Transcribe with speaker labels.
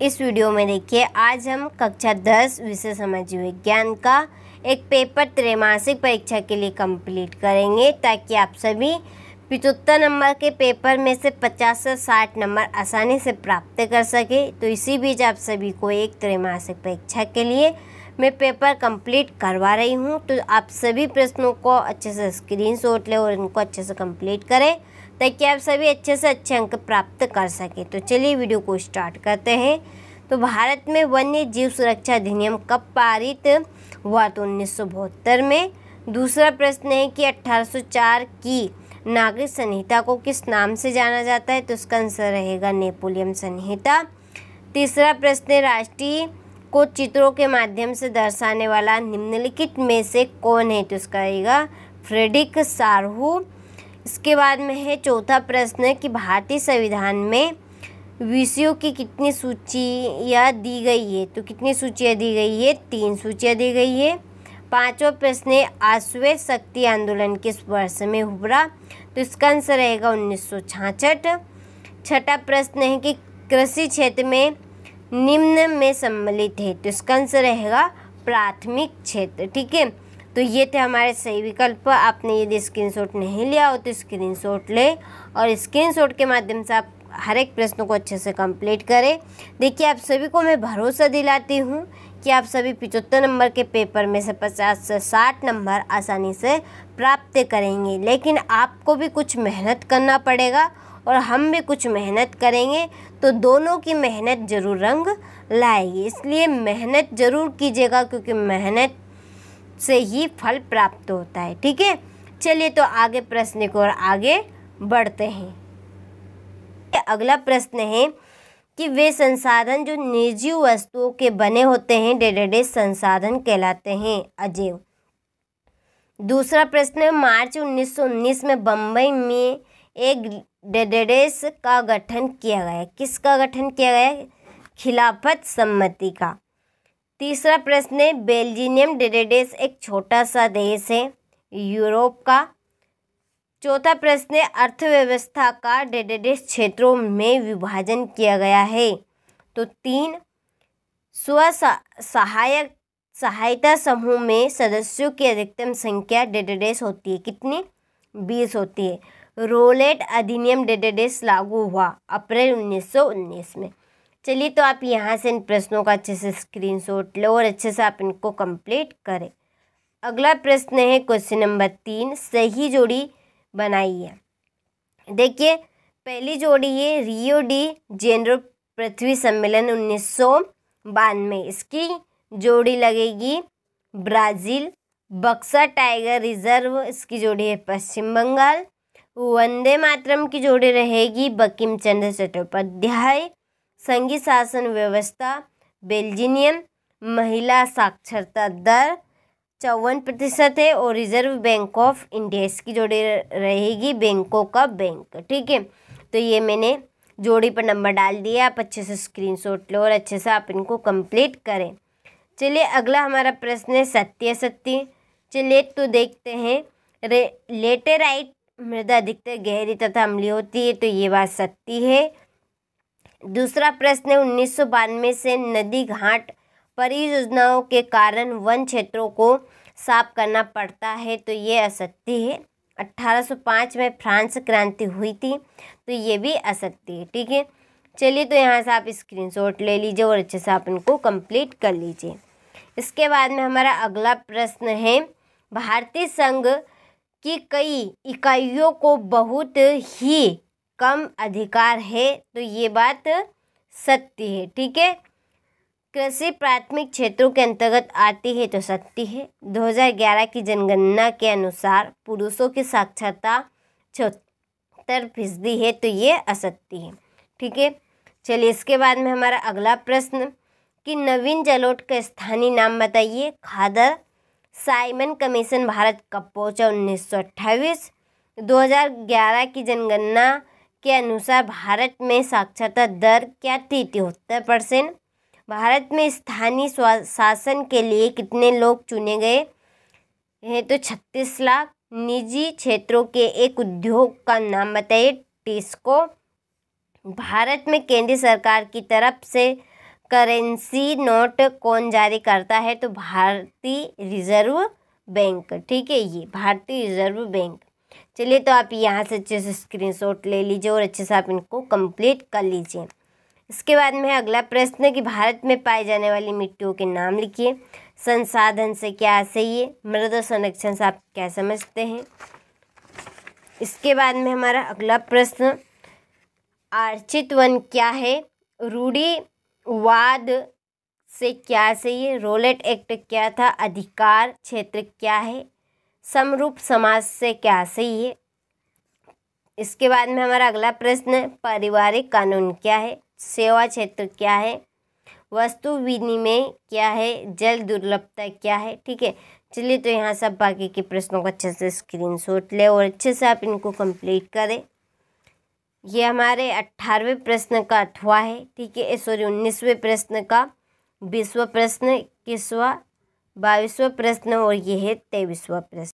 Speaker 1: इस वीडियो में देखिए आज हम कक्षा दस विषय समझ विज्ञान का एक पेपर त्रैमासिक परीक्षा के लिए कंप्लीट करेंगे ताकि आप सभी पिचहत्तर नंबर के पेपर में से पचास से साठ नंबर आसानी से प्राप्त कर सके तो इसी बीच आप सभी को एक त्रैमासिक परीक्षा के लिए मैं पेपर कंप्लीट करवा रही हूँ तो आप सभी प्रश्नों को अच्छे से स्क्रीन शॉट लें और इनको अच्छे से कंप्लीट करें ताकि आप सभी अच्छे से अच्छे अंक प्राप्त कर सकें तो चलिए वीडियो को स्टार्ट करते हैं तो भारत में वन्य जीव सुरक्षा अधिनियम कब पारित हुआ तो उन्नीस में दूसरा प्रश्न है कि 1804 की नागरिक संहिता को किस नाम से जाना जाता है तो उसका आंसर रहेगा नेपोलियन संहिता तीसरा प्रश्न है राष्ट्रीय को चित्रों के माध्यम से दर्शाने वाला निम्नलिखित में से कौन है तो उसका रहेगा फ्रेडिक सारहू इसके बाद में है चौथा प्रश्न कि भारतीय संविधान में विषयों की कितनी सूचियाँ दी गई है तो कितनी सूचियाँ दी गई है तीन सूचियाँ दी गई है पांचवा प्रश्न है आश्वे शक्ति आंदोलन किस वर्ष में उभरा तो इसका आंसर रहेगा उन्नीस सौ छाछठ छठा प्रश्न है कि कृषि क्षेत्र में निम्न में सम्मिलित है तो इसका आंसर रहेगा प्राथमिक क्षेत्र ठीक है तो ये थे हमारे सही विकल्प आपने यदि स्क्रीनशॉट नहीं लिया हो तो स्क्रीनशॉट लें और स्क्रीनशॉट के माध्यम से आप हर एक प्रश्न को अच्छे से कंप्लीट करें देखिए आप सभी को मैं भरोसा दिलाती हूँ कि आप सभी पिचहत्तर नंबर के पेपर में से पचास से साठ नंबर आसानी से प्राप्त करेंगे लेकिन आपको भी कुछ मेहनत करना पड़ेगा और हम भी कुछ मेहनत करेंगे तो दोनों की मेहनत ज़रूर रंग लाएगी इसलिए मेहनत ज़रूर कीजिएगा क्योंकि मेहनत से ही फल प्राप्त होता है ठीक है चलिए तो आगे प्रश्न को और आगे बढ़ते हैं अगला प्रश्न है कि वे संसाधन जो निर्जीव वस्तुओं के बने होते हैं डे संसाधन कहलाते हैं अजीव दूसरा प्रश्न है मार्च 1919 में बम्बई में एक डेडेडेस का गठन किया गया किसका गठन किया गया खिलाफत सम्मति का तीसरा प्रश्न है बेल्जियम डेडेडेस एक छोटा सा देश है यूरोप का चौथा प्रश्न है अर्थव्यवस्था का डेडेडेस क्षेत्रों में विभाजन किया गया है तो तीन स्व सहायक सहायता समूह में सदस्यों की अधिकतम संख्या डेडेडेस होती है कितनी बीस होती है रोलेट अधिनियम डेडेडेस लागू हुआ अप्रैल उन्नीस में चलिए तो आप यहाँ से इन प्रश्नों का अच्छे से स्क्रीनशॉट लो और अच्छे से आप इनको कंप्लीट करें अगला प्रश्न है क्वेश्चन नंबर तीन सही जोड़ी बनाइए देखिए पहली जोड़ी है रियो डी जेनरो पृथ्वी सम्मेलन उन्नीस सौ बानवे इसकी जोड़ी लगेगी ब्राज़ील बक्सा टाइगर रिजर्व इसकी जोड़ी है पश्चिम बंगाल वंदे मातरम की जोड़ी रहेगी बकीम चंद्र चट्टोपाध्याय संघीय शासन व्यवस्था बेल्जिनियम महिला साक्षरता दर चौवन प्रतिशत है और रिजर्व बैंक ऑफ इंडिया इसकी जोड़ी रहेगी बैंकों का बैंक ठीक है तो ये मैंने जोड़ी पर नंबर डाल दिया आप अच्छे से स्क्रीन शॉट लो और अच्छे से आप इनको कंप्लीट करें चलिए अगला हमारा प्रश्न है सत्य सत्य चलिए तो देखते हैं रे लेटेराइट मृदा अधिकतर गहरी तथा अमली होती है तो ये बात सत्य है दूसरा प्रश्न है उन्नीस से नदी घाट परियोजनाओं के कारण वन क्षेत्रों को साफ करना पड़ता है तो ये असत्य है 1805 में फ्रांस क्रांति हुई थी तो ये भी असत्य है ठीक है चलिए तो यहाँ से आप स्क्रीनशॉट ले लीजिए और अच्छे से आप इनको कंप्लीट कर लीजिए इसके बाद में हमारा अगला प्रश्न है भारतीय संघ की कई इकाइयों को बहुत ही कम अधिकार है तो ये बात सत्य है ठीक है कृषि प्राथमिक क्षेत्रों के अंतर्गत आती है तो सत्य है 2011 की जनगणना के अनुसार पुरुषों की साक्षरता छहत्तर फीसदी है तो ये असत्य है ठीक है चलिए इसके बाद में हमारा अगला प्रश्न कि नवीन जलोट का स्थानीय नाम बताइए खादर साइमन कमीशन भारत कब पहुंचा उन्नीस सौ अट्ठाईस दो हज़ार ग्यारह की जनगणना के अनुसार भारत में साक्षरता दर क्या थी तिहत्तर परसेंट भारत में स्थानीय शासन के लिए कितने लोग चुने गए हैं तो छत्तीस लाख निजी क्षेत्रों के एक उद्योग का नाम बताइए टिस्को भारत में केंद्र सरकार की तरफ से करेंसी नोट कौन जारी करता है तो भारतीय रिजर्व बैंक ठीक है ये भारतीय रिजर्व बैंक चलिए तो आप यहाँ से अच्छे से स्क्रीन ले लीजिए और अच्छे से आप इनको कंप्लीट कर लीजिए इसके बाद में अगला प्रश्न कि भारत में पाए जाने वाली मिट्टियों के नाम लिखिए संसाधन से क्या सही है मृदा संरक्षण से आप क्या समझते हैं इसके बाद में हमारा अगला प्रश्न आर्चित वन क्या है रूढ़ीवाद से क्या सही है रोलेट एक्ट क्या था अधिकार क्षेत्र क्या है समरूप समाज से क्या सही है इसके बाद में हमारा अगला प्रश्न पारिवारिक कानून क्या है सेवा क्षेत्र क्या है वस्तु विनिमय क्या है जल दुर्लभता क्या है ठीक है चलिए तो यहाँ सब बाकी के प्रश्नों को अच्छे से स्क्रीनशॉट ले और अच्छे से आप इनको कंप्लीट करें ये हमारे अट्ठारहवें प्रश्न का अठवा है ठीक है सॉरी उन्नीसवें प्रश्न का बीसवा प्रश्न इक्कीसवा बाईसवा प्रश्न और ये है तेईसवा प्रश्न